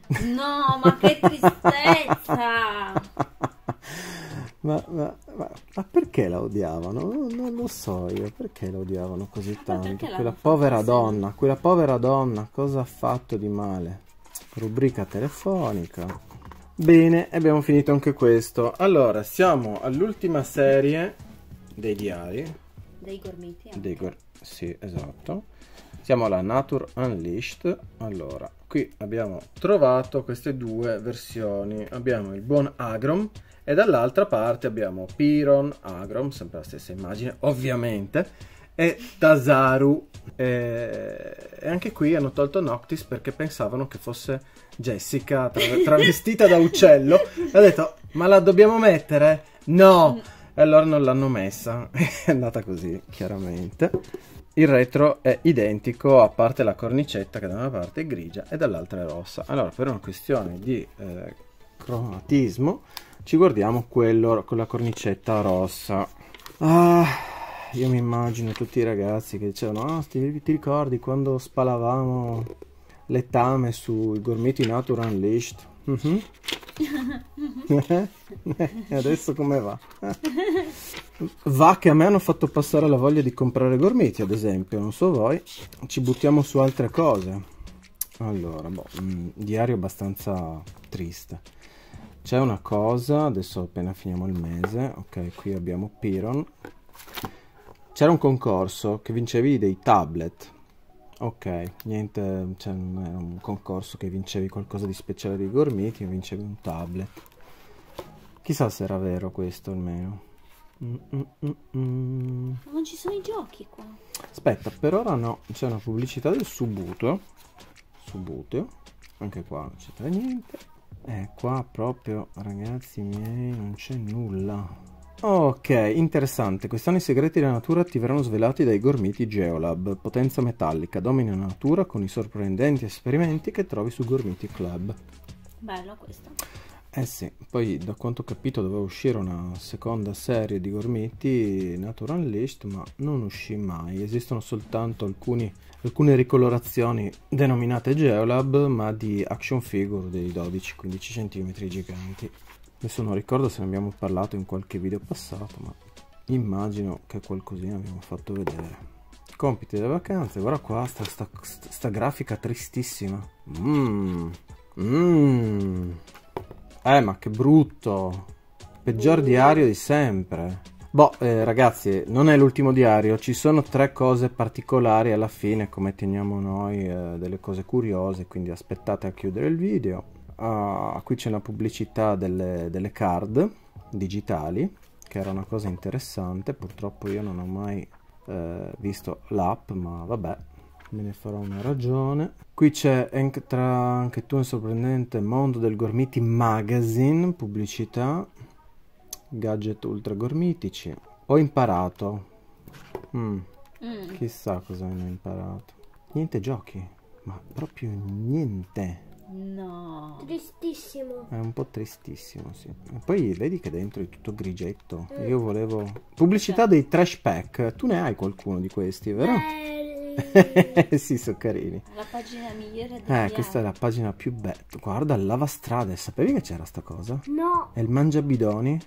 No, ma che tristezza. *laughs* Ma, ma, ma, ma, perché la odiavano? Non, lo so io, perché la odiavano così tanto? Quella povera donna, quella povera donna, cosa ha fatto di male? Rubrica telefonica. Bene, abbiamo finito anche questo. Allora, siamo all'ultima serie dei diari. Dei gormiti. Dei gor sì, esatto. Siamo alla Nature Unleashed. Allora, qui abbiamo trovato queste due versioni. Abbiamo il buon Agrom e dall'altra parte abbiamo Piron, Agrom, sempre la stessa immagine, ovviamente, e Tazaru. E, e anche qui hanno tolto Noctis perché pensavano che fosse Jessica tra... *laughs* travestita da uccello. E ha detto, ma la dobbiamo mettere? No! E allora non l'hanno messa. *laughs* è andata così, chiaramente. Il retro è identico, a parte la cornicetta che da una parte è grigia e dall'altra è rossa. Allora, per una questione di eh, cromatismo ci guardiamo quello con la cornicetta rossa. Ah, io mi immagino tutti i ragazzi che dicevano, oh, ah, ti, ti ricordi quando spalavamo le tame sui gormiti Natural Unleashed? Mm -hmm. *laughs* e adesso come va? *laughs* va che a me hanno fatto passare la voglia di comprare gormiti, ad esempio, non so voi, ci buttiamo su altre cose. Allora, boh, mh, mm, diario abbastanza triste c'è una cosa adesso appena finiamo il mese ok qui abbiamo Piron c'era un concorso che vincevi dei tablet ok niente cioè, era un concorso che vincevi qualcosa di speciale dei gormiti e vincevi un tablet chissà se era vero questo almeno mm, mm, mm, mm. non ci sono i giochi qua aspetta per ora no c'è una pubblicità del subuto subuteo anche qua non c'è niente eh, qua proprio ragazzi miei non c'è nulla Ok, interessante. Quest'anno i segreti della natura ti verranno svelati dai Gormiti Geolab. Potenza metallica, domina la natura con i sorprendenti esperimenti che trovi su Gormiti Club. Bello questo. Eh sì, poi da quanto ho capito doveva uscire una seconda serie di gormiti Natural List, ma non uscì mai. Esistono soltanto alcuni, alcune ricolorazioni denominate Geolab, ma di action figure dei 12-15 cm giganti. Adesso non ricordo se ne abbiamo parlato in qualche video passato, ma immagino che qualcosina abbiamo fatto vedere. Compiti delle vacanze, guarda qua, sta, sta, sta grafica tristissima. Mmm. Mmm. Eh, ma che brutto. Peggior diario di sempre. Boh, eh, ragazzi, non è l'ultimo diario, ci sono tre cose particolari alla fine, come teniamo noi, eh, delle cose curiose, quindi aspettate a chiudere il video. Uh, qui c'è una pubblicità delle, delle card digitali, che era una cosa interessante, purtroppo io non ho mai eh, visto l'app, ma vabbè, me ne farò una ragione. Qui c'è Entra anche tu un sorprendente mondo del Gormiti Magazine, pubblicità, gadget ultra gormitici. Ho imparato. Mm. Mm. Chissà cosa ne ho imparato. Niente giochi, ma proprio niente. No. Tristissimo. È un po' tristissimo, sì. E poi vedi che dentro è tutto grigetto. Mm. Io volevo... Pubblicità dei trash pack. Tu ne hai qualcuno di questi, vero? Eh, *laughs* sì, sono carini. La pagina migliore del Eh, questa è la pagina più bella. Guarda, il lavastrade. Sapevi che c'era sta cosa? No. E il mangiabidoni?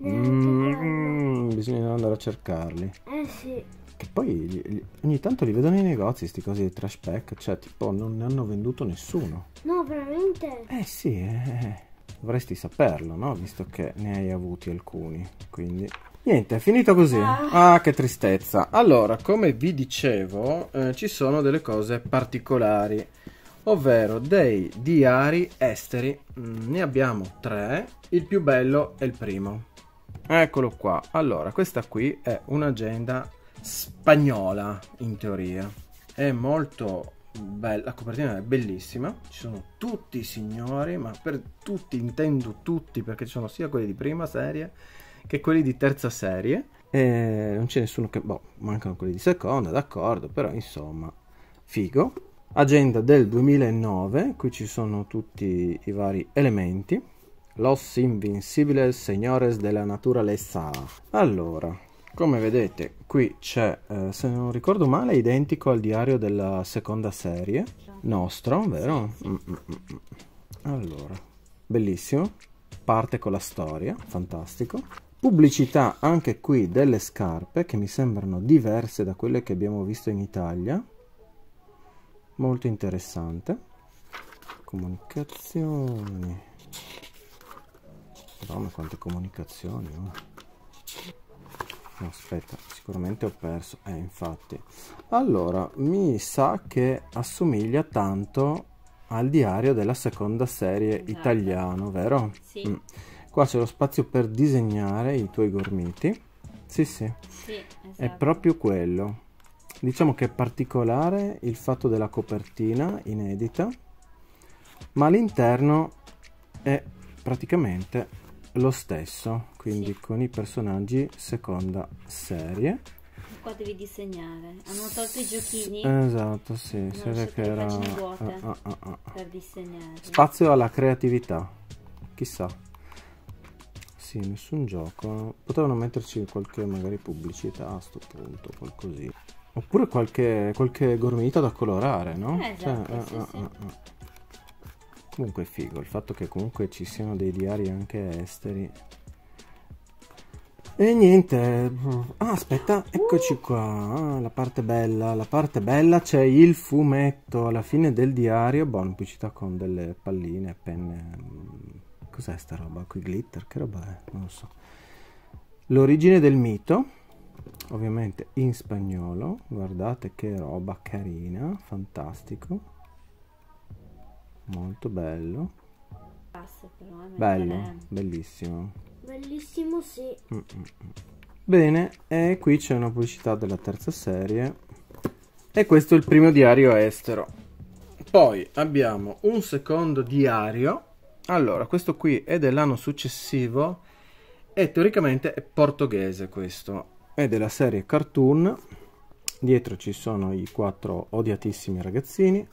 Eh, mm, bisogna andare a cercarli. Eh sì. Che poi ogni tanto li vedo nei negozi, sti cosi di trash pack. Cioè, tipo, non ne hanno venduto nessuno. No, veramente? Eh sì, eh. eh, eh. Dovresti saperlo, no? Visto che ne hai avuti alcuni, quindi... Niente, è finito così. Ah. ah, che tristezza. Allora, come vi dicevo, eh, ci sono delle cose particolari, ovvero dei diari esteri. Mm, ne abbiamo tre. Il più bello è il primo. Eccolo qua. Allora, questa qui è un'agenda spagnola, in teoria. È molto bella, la copertina è bellissima. Ci sono tutti i signori, ma per tutti intendo tutti, perché ci sono sia quelli di prima serie che quelli di terza serie. Eh, non c'è nessuno che... Boh, mancano quelli di seconda, d'accordo, però insomma, figo. Agenda del 2009, qui ci sono tutti i vari elementi. Los Invincibles Señores della la Naturaleza. Allora, come vedete, qui c'è, eh, se non ricordo male, identico al diario della seconda serie. Nostro, vero? Mm -mm -mm. mm. Allora, bellissimo. Parte con la storia, fantastico pubblicità anche qui delle scarpe che mi sembrano diverse da quelle che abbiamo visto in Italia molto interessante comunicazioni madonna quante comunicazioni eh. no, aspetta sicuramente ho perso eh infatti allora mi sa che assomiglia tanto al diario della seconda serie esatto. italiano vero? sì mm. Qua c'è lo spazio per disegnare i tuoi gormiti. Sì, sì. sì esatto. È proprio quello. Diciamo che è particolare il fatto della copertina inedita, ma l'interno è praticamente lo stesso, quindi sì. con i personaggi seconda serie. Qua devi disegnare, hanno tolto i giochini. Esatto, sì, si vede che era vuote ah ah, ah, ah, ah, per disegnare. Spazio alla creatività. Chissà sì, nessun gioco. Potevano metterci qualche magari pubblicità a sto punto, qualcosì. Oppure qualche, qualche gormita da colorare, no? Eh, esatto, cioè, sì, ah, sì. Ah, Comunque è figo il fatto che comunque ci siano dei diari anche esteri. E niente, ah, aspetta, eccoci qua, ah, la parte bella, la parte bella c'è il fumetto alla fine del diario, boh, pubblicità con delle palline, penne mm, Cos'è sta roba qui? Glitter? Che roba è? Non lo so. L'origine del mito, ovviamente in spagnolo. Guardate che roba carina, fantastico. Molto bello. Eh, bello, bellissimo. Bellissimo, sì. Mm, mm, mm. Bene, e qui c'è una pubblicità della terza serie. E questo è il primo diario estero. Poi abbiamo un secondo diario allora, questo qui è dell'anno successivo e teoricamente è portoghese questo. È della serie cartoon. Dietro ci sono i quattro odiatissimi ragazzini.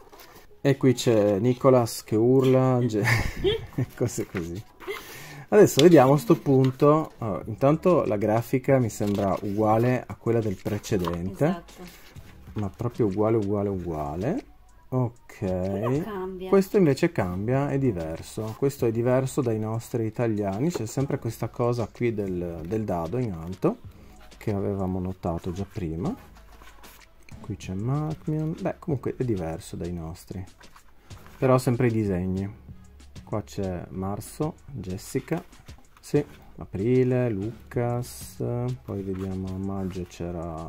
E qui c'è Nicolas che urla, *laughs* cose così. Adesso vediamo a sto punto. Allora, intanto la grafica mi sembra uguale a quella del precedente. Esatto. Ma proprio uguale, uguale, uguale. Ok, questo invece cambia, è diverso, questo è diverso dai nostri italiani, c'è sempre questa cosa qui del, del dado in alto che avevamo notato già prima, qui c'è Macmion, beh comunque è diverso dai nostri, però sempre i disegni, qua c'è Marso, Jessica, sì, Aprile, Lucas, poi vediamo a maggio c'era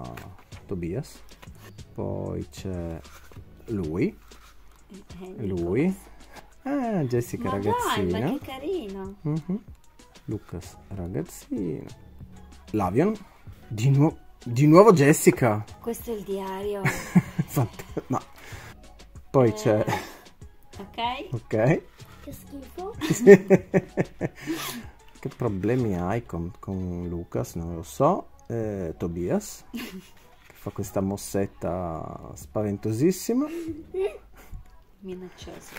Tobias, poi c'è lui. Eh, lui. Ah, Jessica ma ragazzina. Dai, ma che carino. Uh-huh. Lucas ragazzina. Lavion. Di, nu di, nuovo Jessica. Questo è il diario. ma... *laughs* Poi eh. c'è... Ok. Ok. Che schifo. *laughs* che problemi hai con, con Lucas? Non lo so. Eh, Tobias. *laughs* fa questa mossetta spaventosissima minacciosa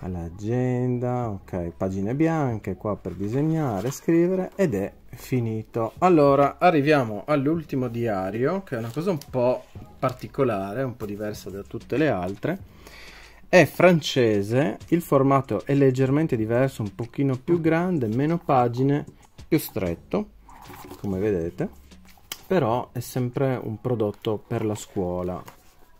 all'agenda ok pagine bianche qua per disegnare scrivere ed è finito allora arriviamo all'ultimo diario che è una cosa un po particolare un po diversa da tutte le altre è francese il formato è leggermente diverso un pochino più grande meno pagine più stretto come vedete però è sempre un prodotto per la scuola.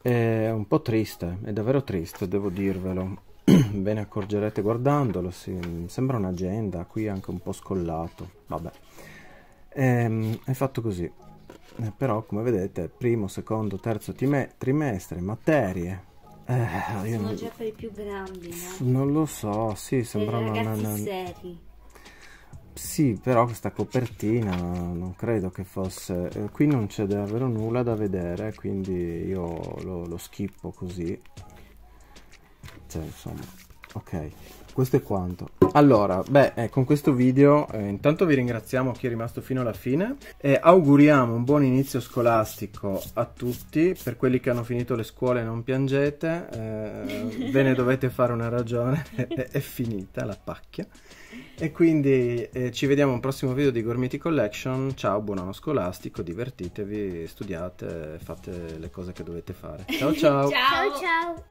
È un po' triste, è davvero triste, devo dirvelo. *clears throat* Ve ne accorgerete guardandolo, sì. sembra un'agenda, qui è anche un po' scollato, vabbè. Ehm, è fatto così. Eh, però, come vedete, primo, secondo, terzo trimestre, materie, eh, sono io... già per i più grandi, no? Non lo so, sì, eh, sembrano... Per ragazzi una... seri. Sì, però questa copertina non credo che fosse... Eh, qui non c'è davvero nulla da vedere, quindi io lo, lo schippo così. Cioè, insomma, ok. Questo è quanto. Allora, beh, eh, con questo video eh, intanto vi ringraziamo chi è rimasto fino alla fine e auguriamo un buon inizio scolastico a tutti. Per quelli che hanno finito le scuole non piangete, eh, ve ne dovete fare una ragione, *laughs* è finita la pacchia. E quindi eh, ci vediamo al prossimo video di Gormiti Collection. Ciao, buon anno scolastico, divertitevi, studiate, fate le cose che dovete fare. Ciao ciao. *laughs* ciao ciao.